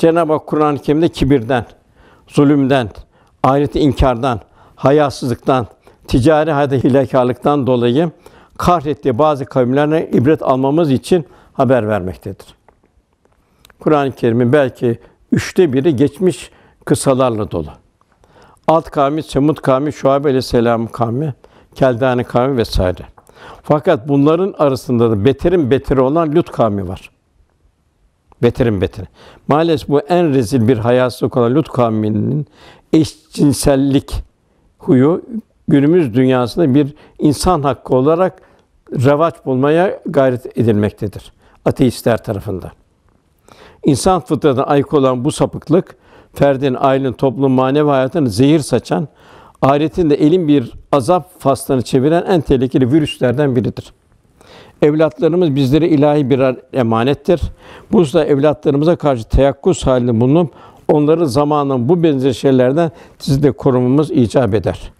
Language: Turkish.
Cenab-ı Hak Kur'an-ı Kerim'de kibirden, zulümden, ahireti inkardan, hayasızlıktan, ticari hayatta hilekarlıktan dolayı kahrettiği bazı kavimlerine ibret almamız için haber vermektedir. Kur'an-ı Kerim'in belki üçte biri geçmiş kısalarla dolu. Alt kavmi, Semud kavmi, Şuayb selam kavmi, Keldani kavmi vesaire. Fakat bunların arasında da beterin beteri olan Lut kavmi var. Beterin beteri. Maalesef bu en rezil bir hayasızlık olan Lut kavminin eşcinsellik huyu günümüz dünyasında bir insan hakkı olarak revaç bulmaya gayret edilmektedir. Ateistler tarafından. İnsan fıtratına aykırı olan bu sapıklık, ferdin, ailenin, toplum, manevi hayatını zehir saçan, ahiretin de elin bir azap faslını çeviren en tehlikeli virüslerden biridir. Evlatlarımız bizlere ilahi birer emanettir. Bu da evlatlarımıza karşı teyakkuz halinde bulunup onları zamanın bu benzer şeylerden sizi de korumamız icap eder.